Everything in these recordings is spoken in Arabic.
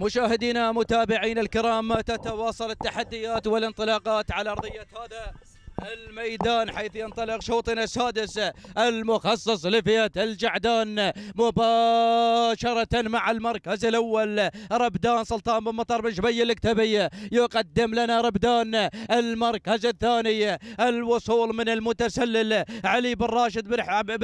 مشاهدينا متابعينا الكرام تتواصل التحديات والانطلاقات على ارضيه هذا الميدان حيث ينطلق شوطنا السادس المخصص لفئة الجعدان مباشرة مع المركز الأول ربدان سلطان بن مطر بن جبي الكتبي يقدم لنا ربدان المركز الثاني الوصول من المتسلل علي بن راشد بن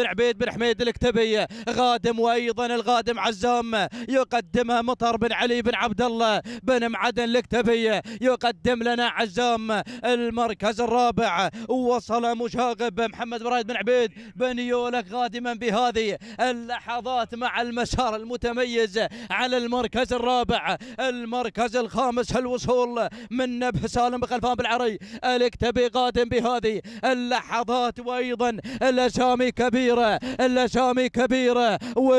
عبيد بن حميد الكتبي غادم وأيضا الغادم عزام يقدمها مطر بن علي بن عبد الله بن معدن الكتبي يقدم لنا عزام المركز الرابع وصل مشاغب محمد برايد بن عبيد بنيولك قادما بهذه اللحظات مع المسار المتميز على المركز الرابع المركز الخامس الوصول من نبه سالم بخلفان بالعري الكتبي قادم بهذه اللحظات وايضا الاسامي كبيرة الاسامي كبيرة و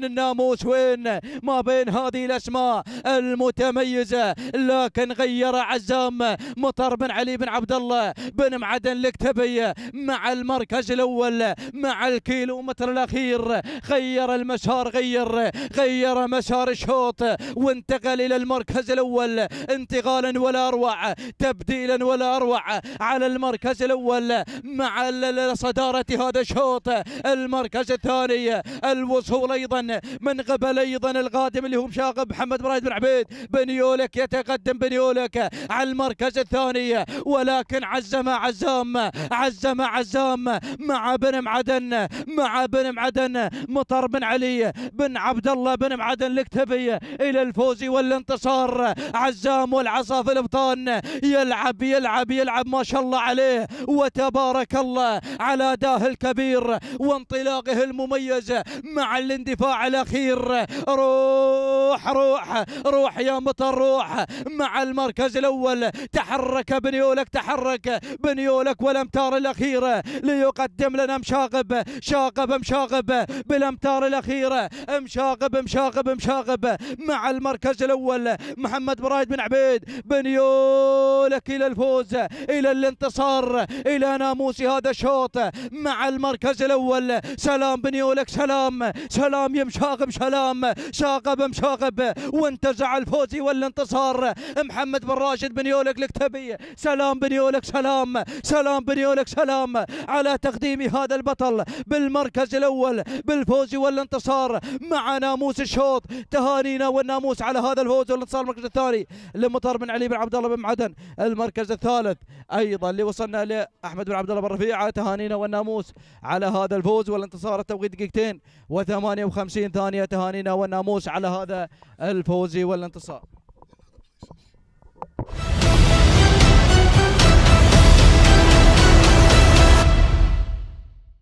بين الناموس وين ما بين هذه الاسماء المتميزه لكن غير عزام مطر بن علي بن عبد الله بن معدن الكتبي مع المركز الاول مع الكيلو متر الاخير غير المسار غير غير مسار الشوط وانتقل الى المركز الاول انتقالا ولا اروع تبديلا ولا اروع على المركز الاول مع صداره هذا الشوط المركز الثاني الوصول ايضا من قبل ايضا القادم اللي هو مشاغب محمد برايد بن عبيد بنيولك يتقدم بنيولك على المركز الثاني ولكن عزم عزام عزم عزام مع بن معدن مع بن معدن مطر بن علي بن عبد الله بن معدن الكتبي الى الفوز والانتصار عزام والعصا في الابطان يلعب يلعب يلعب ما شاء الله عليه وتبارك الله على داه الكبير وانطلاقه المميز مع الاندفاع على خير روح روح روح يا مطر روح مع المركز الاول تحرك بنيولك تحرك بنيولك والامتار الاخيره ليقدم لنا مشاغب شاغب مشاغب بالامتار الاخيره مشاغب مشاغب مشاغب مع المركز الاول محمد برايد بن عبيد بنيولك الى الفوز الى الانتصار الى ناموس هذا الشوط مع المركز الاول سلام بنيولك سلام سلام اليوم سلام شلام شاغب مشاغب وانتزع الفوز والانتصار محمد بن راشد بن يولك الكتبي سلام بن يولك سلام سلام بن يولك سلام على تقديم هذا البطل بالمركز الاول بالفوز والانتصار مع ناموس الشوط تهانينا والناموس على هذا الفوز والانتصار المركز الثاني لمطر بن علي بن عبد الله بن معدن المركز الثالث ايضا اللي وصلنا لاحمد بن عبد الله بن رفيعه تهانينا والناموس على هذا الفوز والانتصار التوقيت دقيقتين و58 50 ثانيه تهانينا والناموس على هذا الفوز والانتصار